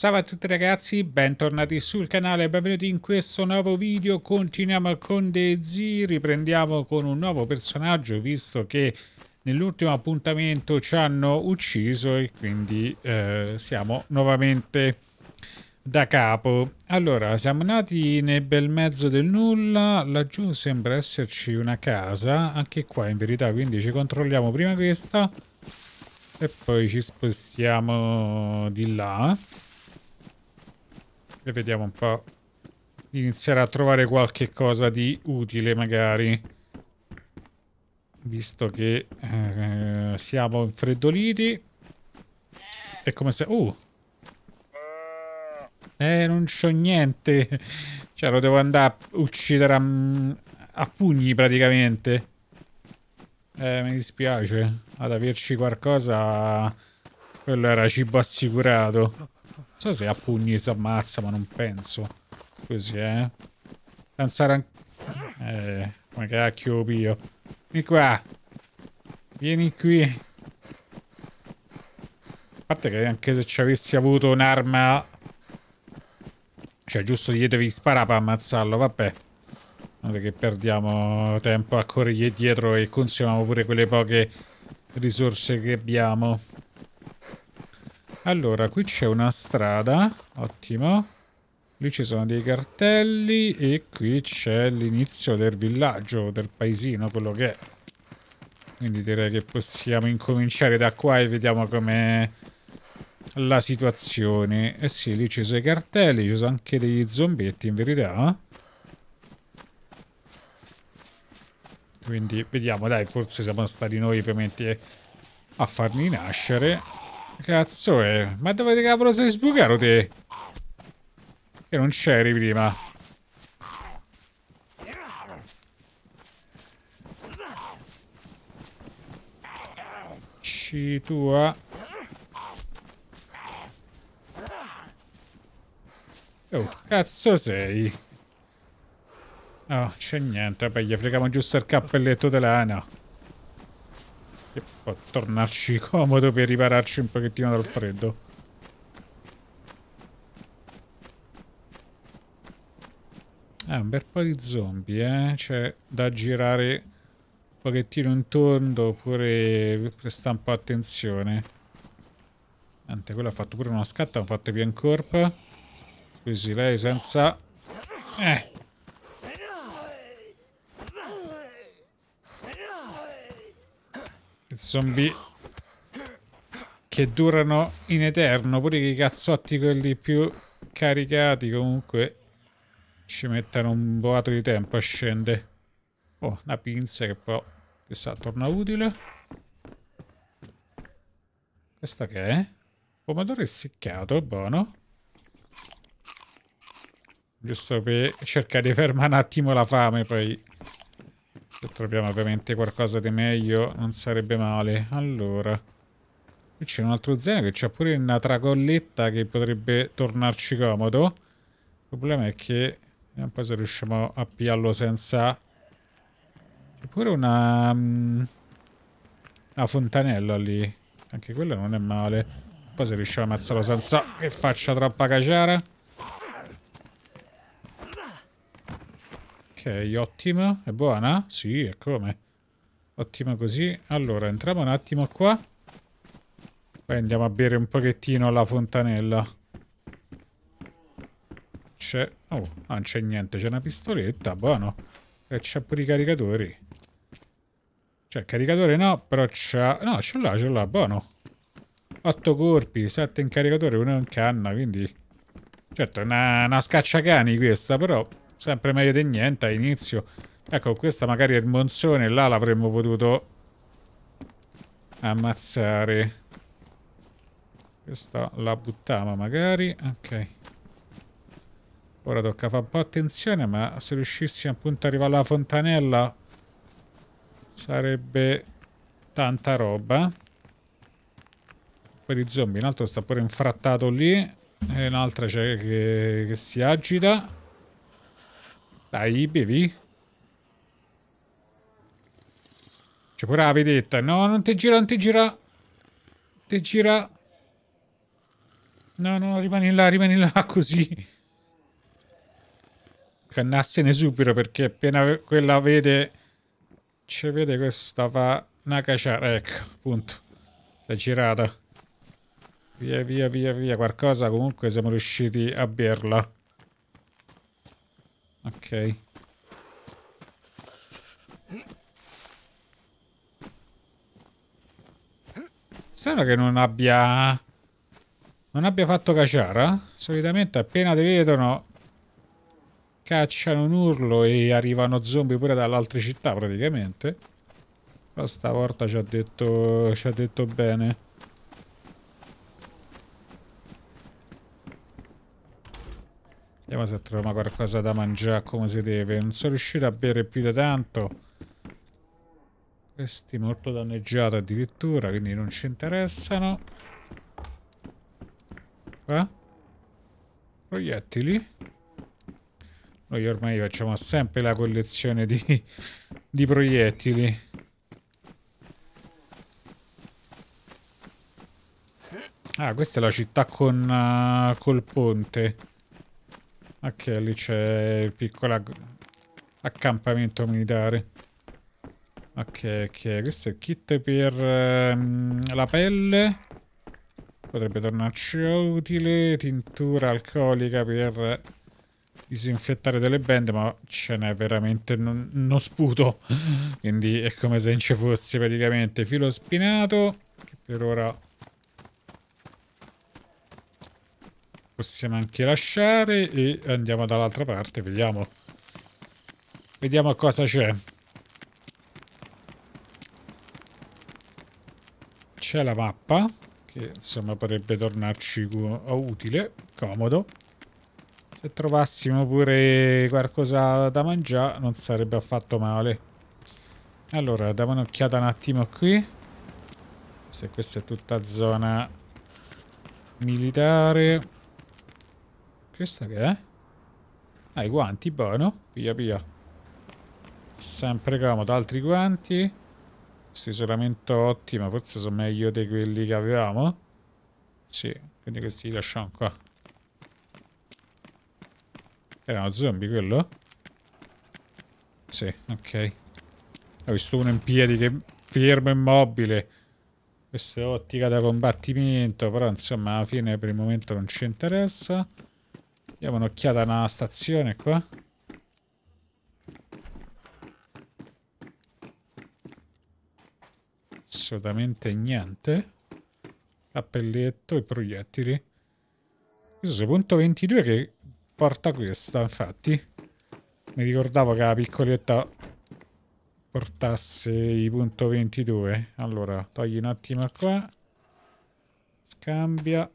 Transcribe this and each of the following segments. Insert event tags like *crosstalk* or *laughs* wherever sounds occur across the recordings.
Ciao a tutti ragazzi, bentornati sul canale e benvenuti in questo nuovo video. Continuiamo con Conde Z, riprendiamo con un nuovo personaggio visto che nell'ultimo appuntamento ci hanno ucciso e quindi eh, siamo nuovamente da capo. Allora, siamo nati nel bel mezzo del nulla, laggiù sembra esserci una casa, anche qua in verità, quindi ci controlliamo prima questa e poi ci spostiamo di là e vediamo un po' di iniziare a trovare qualche cosa di utile magari visto che eh, siamo infreddoliti è come se... Uh! Eh, non c'ho niente cioè lo devo andare a uccidere a, a pugni praticamente eh, mi dispiace ad averci qualcosa quello era cibo assicurato non so se a pugni si ammazza, ma non penso. Così, eh. Pensare anche... Eh, come cacchio pio. Vieni qua. Vieni qui. A parte che anche se ci avessi avuto un'arma... Cioè, giusto gli devi sparare per ammazzarlo, vabbè. Non è che perdiamo tempo a correre dietro e consumiamo pure quelle poche risorse che abbiamo. Allora, qui c'è una strada, ottimo. Lì ci sono dei cartelli e qui c'è l'inizio del villaggio, del paesino, quello che è. Quindi direi che possiamo incominciare da qua e vediamo com'è la situazione. Eh sì, lì ci sono i cartelli, ci sono anche degli zombietti in verità. Quindi vediamo, dai, forse siamo stati noi ovviamente a farli nascere. Cazzo è? Eh. Ma dove cavolo sei sbucato te? Che non c'eri prima. C tua. Oh, cazzo sei? No, oh, c'è niente, vabbè, gli freghiamo giusto il cappelletto dell'ana. Che può tornarci *laughs* comodo per ripararci un pochettino dal freddo. Ah, un bel po' di zombie, eh? Cioè, da girare un pochettino intorno oppure prestare un po' attenzione. Ante, quello ha fatto pure una scatta, ha fatto via in corpa. Così lei senza... Eh! zombie che durano in eterno, pure che i cazzotti quelli più caricati comunque ci mettono un boato di tempo a scendere. Oh, una pinza che poi chissà torna utile. questo che è? Pomodoro essiccato, buono. Giusto per cercare di fermare un attimo la fame, poi se troviamo ovviamente qualcosa di meglio non sarebbe male. Allora, qui c'è un altro zaino che c'è pure una tracolletta che potrebbe tornarci comodo. Il problema è che... Vediamo eh, un po' se riusciamo a piarlo senza... Eppure una... Mm, una fontanella lì. Anche quella non è male. Poi se riusciamo a ammazzarlo senza che faccia troppa caciara... Ok, ottimo. È buona? Sì, e come? Ottimo così. Allora, entriamo un attimo qua. Poi andiamo a bere un pochettino alla fontanella. C'è... Oh, ah, non c'è niente. C'è una pistoletta, buono. E c'ha pure i caricatori. Cioè, caricatore no, però c'ha... No, ce l'ha, ce l'ha, buono. 8 colpi, 7 in caricatore, 1 in canna, quindi... Certo, è una, una scacciacani questa, però Sempre meglio di niente all'inizio. Ecco, questa magari è il monzone, là l'avremmo potuto ammazzare. Questa la buttiamo magari. Ok. Ora tocca fare un po' attenzione, ma se riuscissimo appunto ad arrivare alla fontanella sarebbe tanta roba. Poi di zombie, un altro sta pure infrattato lì e un'altra c'è che, che si agita. Dai, bevi. C'è pure la vedetta. No, non ti gira, non ti gira. Ti gira. No, no, rimani là, rimani là *laughs* così. Cannassene subito perché appena quella vede... Ci vede questa fa una cacciara. Ecco, punto. è girata. Via, via, via, via. Qualcosa comunque siamo riusciti a berla. Ok. Strano che non abbia... Non abbia fatto cacciara. Solitamente appena ti vedono... Cacciano un urlo e arrivano zombie pure dall'altra città praticamente. Ma stavolta ci ha detto... ci ha detto bene. Vediamo se troviamo qualcosa da mangiare come si deve. Non sono riuscito a bere più da tanto. Questi molto danneggiati addirittura, quindi non ci interessano. Qua. Proiettili. Noi ormai facciamo sempre la collezione di, di proiettili. Ah, questa è la città con, uh, col ponte. Ok, lì c'è il piccolo accampamento militare. Ok, ok, questo è il kit per ehm, la pelle. Potrebbe tornarci utile. Tintura alcolica per disinfettare delle bende, ma ce n'è veramente non, uno sputo. *laughs* Quindi è come se non ci fosse praticamente filo spinato, che per ora possiamo anche lasciare e andiamo dall'altra parte, vediamo. Vediamo cosa c'è. C'è la mappa, che insomma potrebbe tornarci utile, comodo. Se trovassimo pure qualcosa da mangiare non sarebbe affatto male. Allora, diamo un'occhiata un attimo qui. Se questa è tutta zona militare questa che è? Ah, i guanti, buono. Via, via. Sempre comodo. Altri guanti. Questo isolamento ottimo. Forse sono meglio di quelli che avevamo. Sì, quindi questi li lasciamo qua. Erano zombie quello? Sì, ok. Ho visto uno in piedi che fermo immobile. Questa è ottica da combattimento, però insomma alla fine per il momento non ci interessa. Diamo un'occhiata alla stazione qua. Assolutamente niente. Cappelletto e proiettili. Questo è il punto 22 che porta questa, infatti. Mi ricordavo che la piccoletta portasse i punto 22. Allora, togli un attimo qua. Scambia.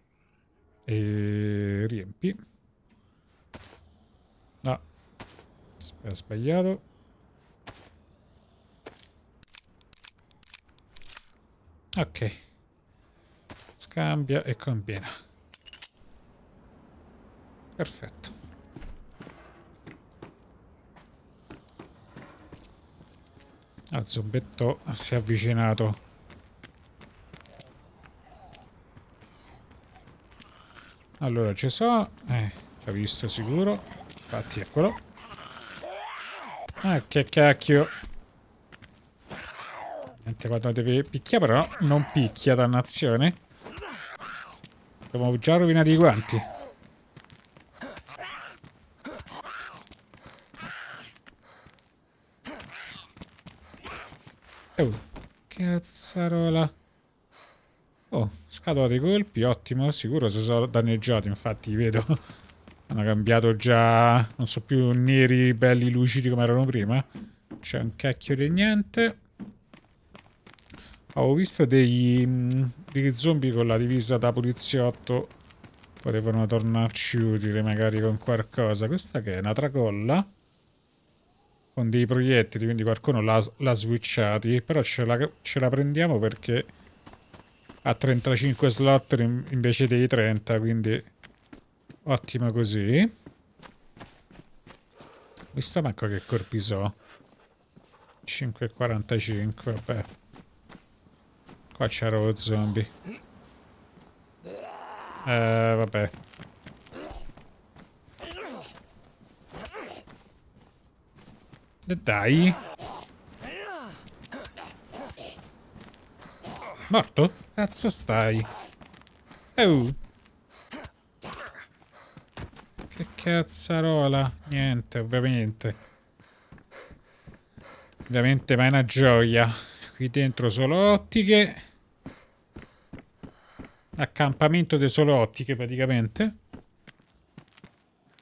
E riempi. Era sbagliato. Ok. Scambia e combina. Perfetto. Il zombetto si è avvicinato. Allora ci so. Eh, l'ha visto sicuro. Infatti eccolo. Ah, che cacchio. Niente, quando devi picchiare però non picchia, dannazione. Abbiamo già rovinato i guanti. Oh, cazzarola. Oh, scatola di colpi, ottimo. Sicuro se sono danneggiato, infatti, vedo. Hanno cambiato già, non so più, neri, belli, lucidi come erano prima. C'è un cacchio di niente. Ho visto degli, degli zombie con la divisa da poliziotto. Potevano tornarci utile magari con qualcosa. Questa che è una tracolla con dei proiettili, quindi qualcuno l'ha switchati, però ce la, ce la, prendiamo perché ha 35 slot invece dei 30, quindi Ottimo così. Visto manco che corpi corpisò. 5,45, vabbè. Qua c'era lo zombie. Eh, vabbè. E dai. Morto? Cazzo stai? Ehi. cazzarola. Niente, ovviamente. Ovviamente ma è una gioia. Qui dentro solo ottiche. Accampamento di solo ottiche praticamente.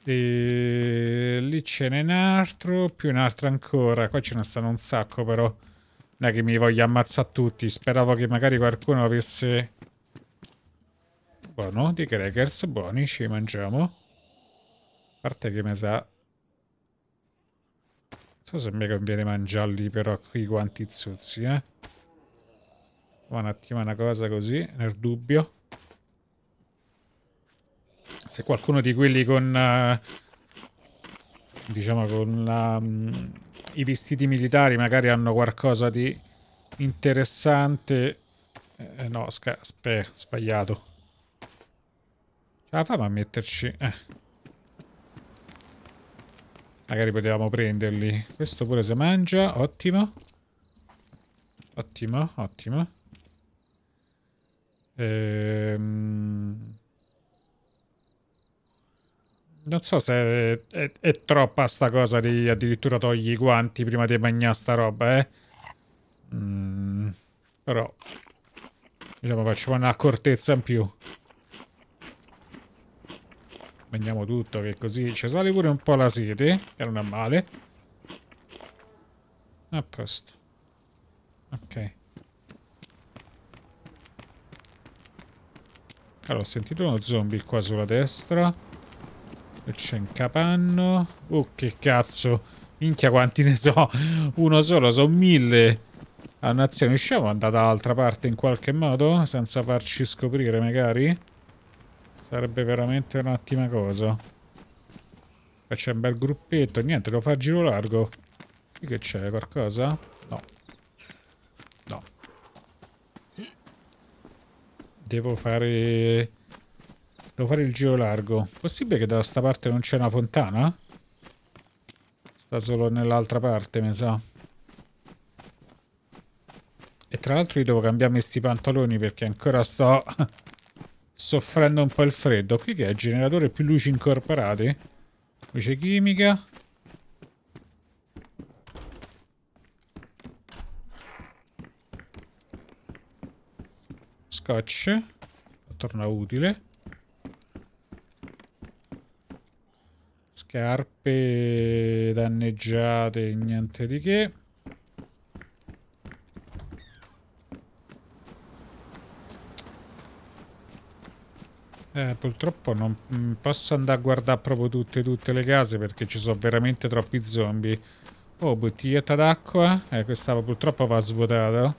E lì ce n'è un altro, più un altro ancora. Qua ce ne stanno un sacco però. Non è che mi voglia ammazzare tutti. Speravo che magari qualcuno avesse... Buono, di crackers, buoni, ci mangiamo parte che mi sa... Non so se mi conviene mangiarli però qui quanti zuzzi, eh. Fa un attimo una cosa così, nel dubbio. Se qualcuno di quelli con... Eh, diciamo con la, um, i vestiti militari magari hanno qualcosa di interessante... Eh, no, spe, sbagliato. Ce la fa a metterci... Eh. Magari potevamo prenderli. Questo pure si mangia, ottimo. Ottimo, ottimo. Ehm... Non so se è, è, è, troppa sta cosa di addirittura togli i guanti prima di mangiare sta roba, eh. Mm, però, diciamo, facciamo un'accortezza in più. Vendiamo tutto che così ci sale pure un po' la sete, che non è male. A posto. Ok. Allora, ho sentito uno zombie qua sulla destra. C'è un capanno. Oh, che cazzo. Minchia quanti ne so. Uno solo, sono mille. Annazione, riusciamo ad andare dall'altra parte in qualche modo? Senza farci scoprire, magari? Sarebbe veramente un'ottima cosa. Qua c'è un bel gruppetto. Niente, devo fare giro largo. Qui che c'è? Qualcosa? No. No. Devo fare... Devo fare il giro largo. Possibile che da sta parte non c'è una fontana? Sta solo nell'altra parte, mi sa. E tra l'altro io devo cambiarmi questi pantaloni perché ancora sto... *laughs* soffrendo un po' il freddo. Qui che è il generatore più luci incorporate. Luce chimica. Scotch. Torna utile. Scarpe danneggiate, niente di che. Eh, purtroppo non mm, posso andare a guardare proprio tutte, tutte le case perché ci sono veramente troppi zombie. Oh, bottiglietta d'acqua. Eh, questa purtroppo va svuotata.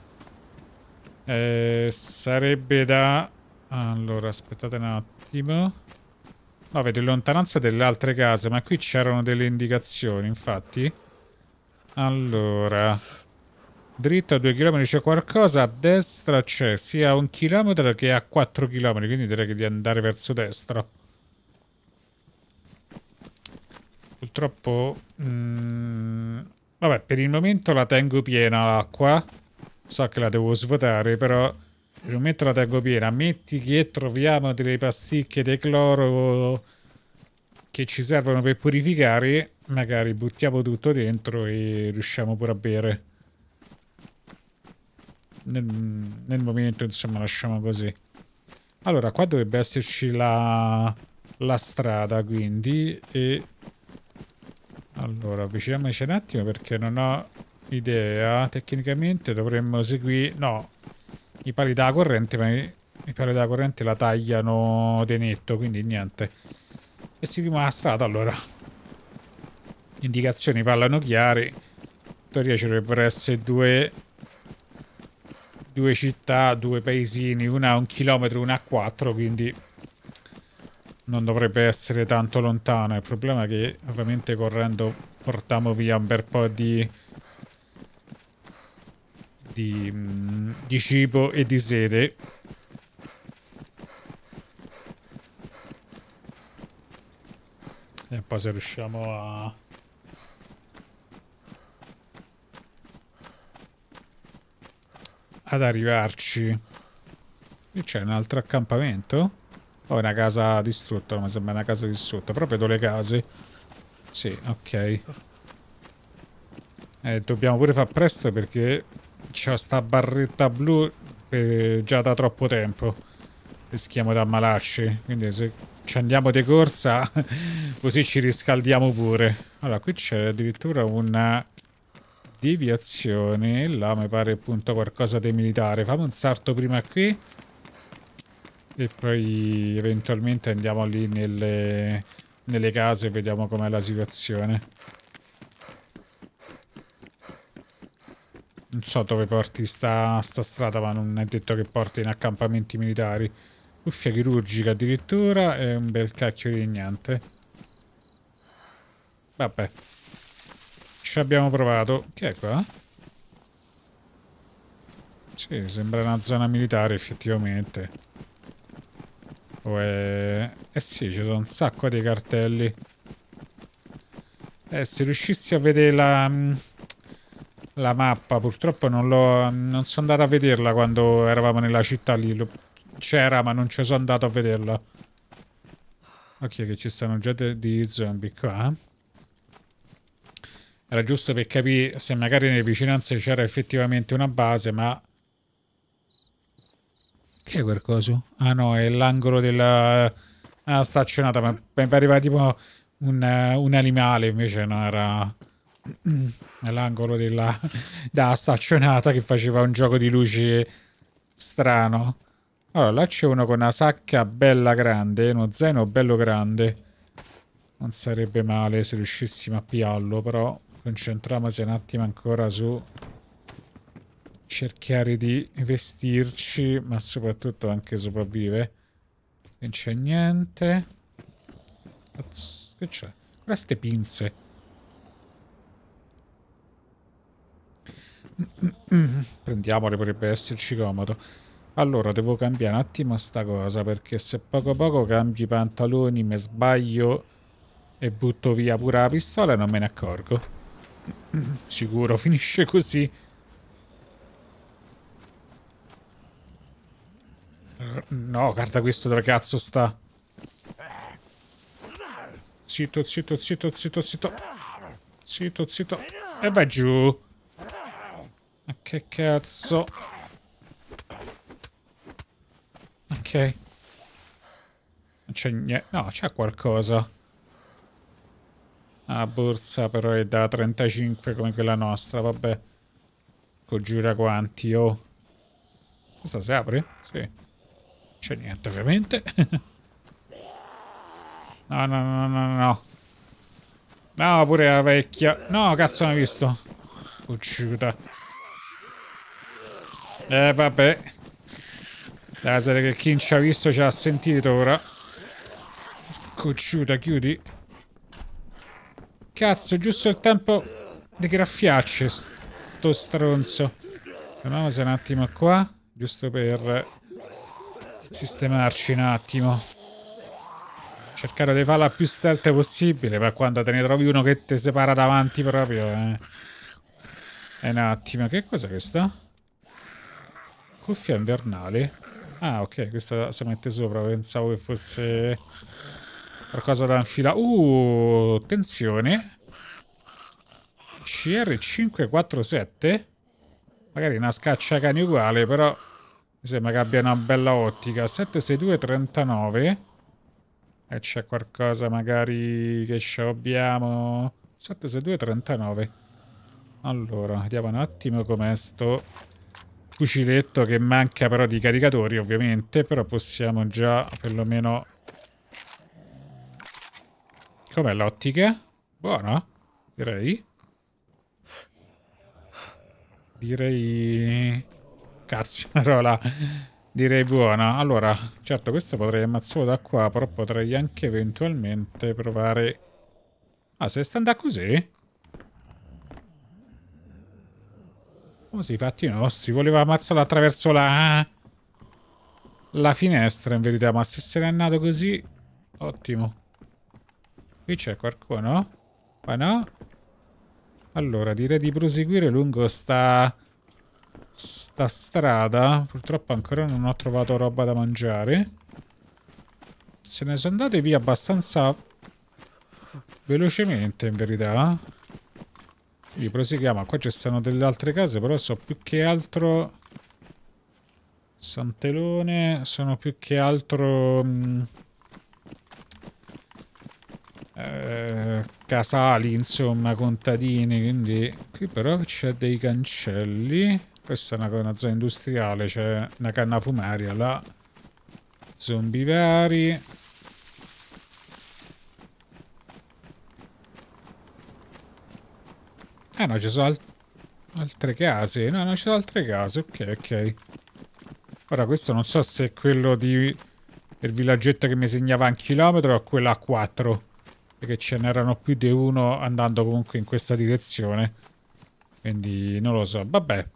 Eh, sarebbe da... Allora, aspettate un attimo. No, vedo lontananza delle altre case, ma qui c'erano delle indicazioni, infatti. Allora dritto a 2 km c'è qualcosa, a destra c'è sia un chilometro che a 4 km, quindi direi di andare verso destra. Purtroppo... Mh, mm, vabbè, per il momento la tengo piena l'acqua, so che la devo svuotare, però per il momento la tengo piena. Metti che troviamo delle pasticche di cloro che ci servono per purificare, magari buttiamo tutto dentro e riusciamo pure a bere nel, nel momento insomma lasciamo così allora qua dovrebbe esserci la, la strada quindi e allora avviciniamoci un attimo perché non ho idea tecnicamente dovremmo seguire no i pali da corrente ma i, i pali da corrente la tagliano di netto quindi niente e seguiamo la strada allora indicazioni parlano chiari in teoria ci dovrebbero essere due due città, due paesini, una a un chilometro, una a quattro, quindi non dovrebbe essere tanto lontano. Il problema è che ovviamente correndo portiamo via un bel po' di, di, mm, di cibo e di sede. E poi se riusciamo a ad arrivarci. Lì c'è un altro accampamento? O oh, una casa distrutta? Mi sembra una casa distrutta. Però vedo le case. Sì, ok. Eh, dobbiamo pure far presto perché c'è sta barretta blu eh, già da troppo tempo. Rischiamo di ammalarci. Quindi se ci andiamo di corsa *laughs* così ci riscaldiamo pure. Allora, qui c'è addirittura una deviazione. Là mi pare appunto qualcosa di militare. Fammi un salto prima qui. E poi eventualmente andiamo lì nelle, nelle case e vediamo com'è la situazione. Non so dove porti sta, sta strada, ma non è detto che porti in accampamenti militari. Cuffia chirurgica addirittura e un bel cacchio di niente. Vabbè. Ci abbiamo provato. Che è qua? Sì, sembra una zona militare effettivamente. O è... Eh sì, ci sono un sacco di cartelli. Eh, se riuscissi a vedere la... Mm, la mappa, purtroppo non l'ho... Non sono andato a vederla quando eravamo nella città lì. C'era, ma non ci sono andato a vederla. Ok, che ci stanno già di zombie qua. Eh era giusto per capire se magari nelle vicinanze c'era effettivamente una base, ma... Che è quel coso? Ah no, è l'angolo della... Ah, staccionata, ma mi pareva tipo un, un, animale, invece non era *clears throat* l'angolo della, *laughs* da staccionata che faceva un gioco di luci strano. Allora, là c'è uno con una sacca bella grande, uno zaino bello grande. Non sarebbe male se riuscissimo a piarlo, però concentriamoci un attimo ancora su cercare di vestirci, ma soprattutto anche sopravvivere. Non c'è niente. Che c'è? Queste pinze. Prendiamole, potrebbe esserci comodo. Allora, devo cambiare un attimo sta cosa, perché se poco a poco cambio i pantaloni, mi sbaglio e butto via pure la pistola e non me ne accorgo. Sicuro, finisce così. No, guarda questo da cazzo sta. Zitto, zitto, zitto, zitto, zitto. Zitto, zitto. E vai giù. Ma che cazzo. Ok. Non c'è niente. No, c'è qualcosa. La borsa però è da 35 come quella nostra, vabbè. Cogiura quanti, oh. Questa si apre? Sì. C'è niente, ovviamente. *laughs* no, no, no, no, no. No, pure la vecchia. No, cazzo, non hai visto. Ucciuta. Eh, vabbè. Dai, che chi non ci ha visto ci ha sentito ora. Cocciuta, chiudi. Cazzo, giusto il tempo di graffiarci, sto stronzo. Fermiamoci un attimo qua, giusto per sistemarci un attimo. Cercare di farla più stealth possibile, ma quando te ne trovi uno che ti separa davanti proprio, eh. È un attimo, che cosa questa? Cuffia invernale. Ah, ok, questa si mette sopra, pensavo che fosse... Qualcosa da infilare. Uh, attenzione. CR547. Magari una scaccia cani uguale, però mi sembra che abbia una bella ottica. 76239. E c'è qualcosa magari che ci abbiamo. 76239. Allora, vediamo un attimo com'è sto fuciletto che manca però di caricatori ovviamente, però possiamo già perlomeno Com'è l'ottica? Buona, direi. Direi... Cazzo, parola. *laughs* Direi buona. Allora, certo, questo potrei ammazzarlo da qua, però potrei anche eventualmente provare... Ah, se sta andando così? Come si fatti i nostri? Voleva ammazzarlo attraverso la... La finestra, in verità, ma se se n'è andato così... Ottimo. Qui c'è qualcuno? Qua no? Allora, direi di proseguire lungo sta... sta strada. Purtroppo ancora non ho trovato roba da mangiare. Se ne sono andate via abbastanza... velocemente, in verità. Quindi proseguiamo. Qua ci stanno delle altre case, però so più che altro... Santelone, sono più che altro... Mh, mm, casali, insomma, contadini, quindi qui però c'è dei cancelli. Questa è una, una zona industriale, c'è una canna fumaria là. Zombie vari. Ah no, ci sono al altre case. No, non ci sono altre case. Ok, ok. Ora questo non so se è quello di... Il villaggetto che mi segnava un chilometro o quello a 4 perché ce n'erano più di uno andando comunque in questa direzione quindi non lo so vabbè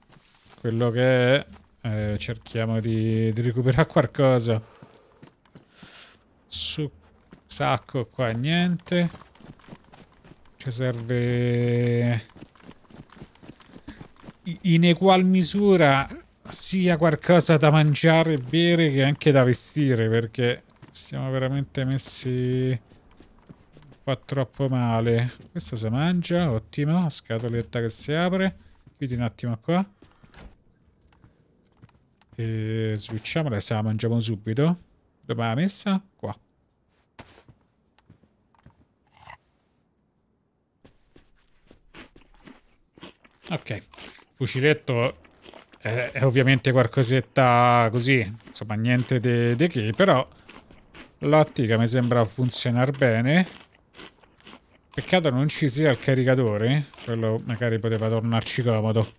quello che è eh, cerchiamo di, di, recuperare qualcosa su sacco qua niente ci serve in egual misura sia qualcosa da mangiare e bere che anche da vestire perché siamo veramente messi fa troppo male. Questa si mangia, ottimo. Scatoletta che si apre. Chiudi un attimo qua. E switchiamola, se la mangiamo subito. Dove l'ha messa? Qua. Ok. Fuciletto è, è ovviamente qualcosetta così, insomma niente di che, però l'ottica mi sembra funzionare bene. Peccato non ci sia il caricatore, quello magari poteva tornarci comodo.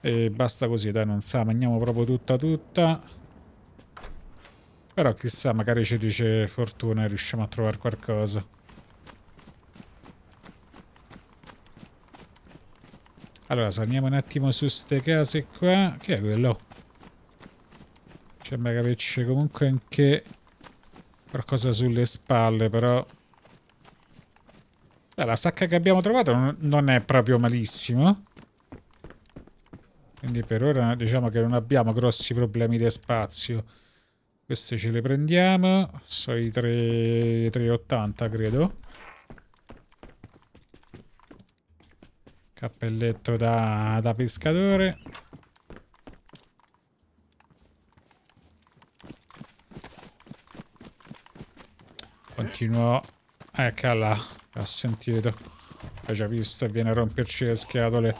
E basta così, dai, non sa, mangiamo proprio tutta tutta. Però chissà, magari ci dice fortuna e riusciamo a trovare qualcosa. Allora, saliamo un attimo su ste case qua. Che è quello? Sembra magari c'è comunque anche qualcosa sulle spalle, però Beh, la sacca che abbiamo trovato non è proprio malissimo. Quindi per ora diciamo che non abbiamo grossi problemi di spazio. Queste ce le prendiamo. Sono i 380 credo. Cappelletto da, da pescatore. Continuo. Eccola. là. L'ha sentito. L'ho già visto e viene a romperci le scatole.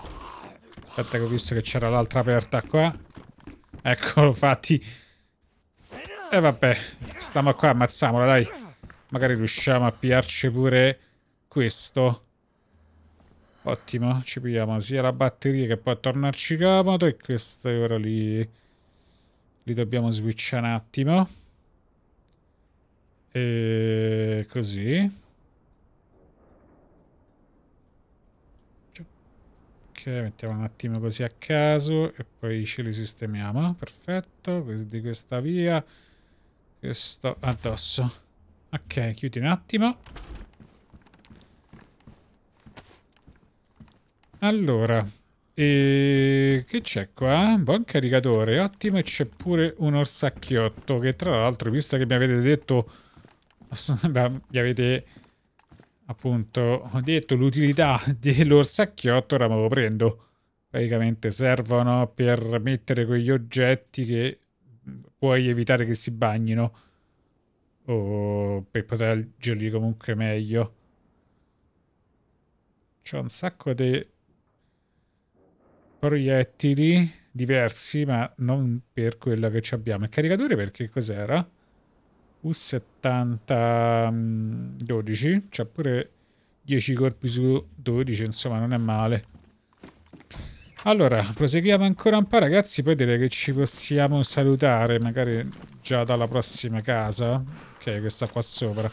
Aspetta che ho visto che c'era l'altra aperta qua. Eccolo, fatti. E vabbè, stiamo qua, ammazzamola, dai. Magari riusciamo a piarci pure questo. Ottimo, ci pigliamo sia la batteria che può tornarci comodo e questo ora li, li dobbiamo switchare un attimo. E così. mettiamo un attimo così a caso e poi ce li sistemiamo. Perfetto, di questa via, questo addosso. Ok, chiudi un attimo. Allora, e che c'è qua? Buon caricatore, ottimo, e c'è pure un orsacchiotto che tra l'altro, visto che mi avete detto... Beh, *laughs* mi avete appunto ho detto l'utilità *laughs* dell'orsacchiotto ora me lo prendo praticamente servono per mettere quegli oggetti che mm, puoi evitare che si bagnino o per proteggerli comunque meglio c'è un sacco di proiettili diversi ma non per quella che abbiamo il caricatore perché cos'era? U70 12, cioè pure 10 corpi su 12, insomma non è male. Allora, proseguiamo ancora un po' ragazzi, poi direi che ci possiamo salutare, magari già dalla prossima casa. Che è questa qua sopra.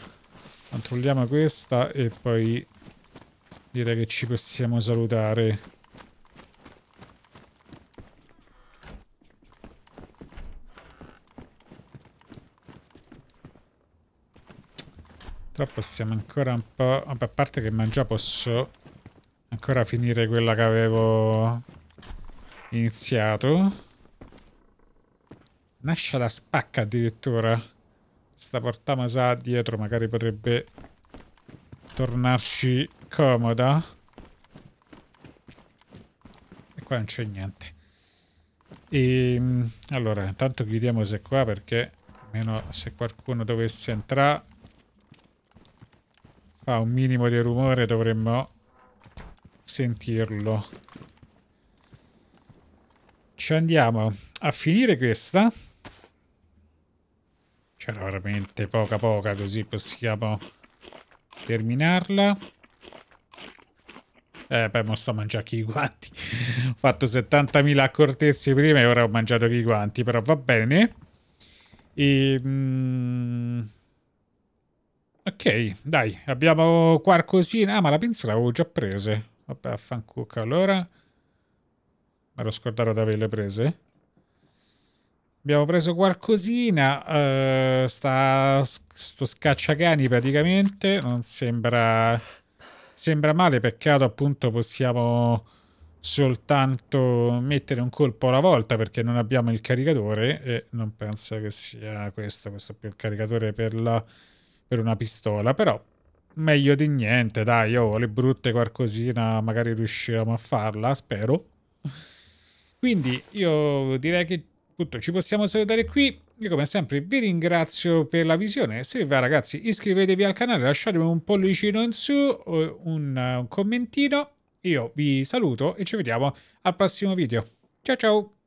Controlliamo questa e poi direi che ci possiamo salutare. Purtroppo siamo ancora un po'... Vabbè, a parte che mangiare posso ancora finire quella che avevo iniziato. Nasce la spacca addirittura. Sta portata masà dietro magari potrebbe tornarci comoda. E qua non c'è niente. E ehm, allora, intanto chiudiamo se qua perché almeno se qualcuno dovesse entrare fa un minimo di rumore dovremmo sentirlo. Ci andiamo a finire questa. C'era veramente poca poca così possiamo terminarla. Eh beh, mo sto a mangiare i guanti. ho fatto 70.000 accortezze prima e ora ho mangiato i guanti, però va bene. E... Mm, Ok, dai, abbiamo qualcosina. Ah, ma la pinza l'avevo già prese. Vabbè, affancucca. Allora, me l'ho scordato di averle prese. Abbiamo preso qualcosina. Uh, sta, sto scacciacani praticamente. Non sembra... Sembra male, peccato appunto possiamo soltanto mettere un colpo alla volta perché non abbiamo il caricatore e non penso che sia questo, questo è più il caricatore per la per una pistola, però meglio di niente, dai, ho oh, le brutte qualcosina magari riusciamo a farla, spero. Quindi io direi che appunto ci possiamo salutare qui. Io come sempre vi ringrazio per la visione, se vi va ragazzi iscrivetevi al canale, lasciatemi un pollicino in su, un, un commentino. Io vi saluto e ci vediamo al prossimo video. Ciao ciao!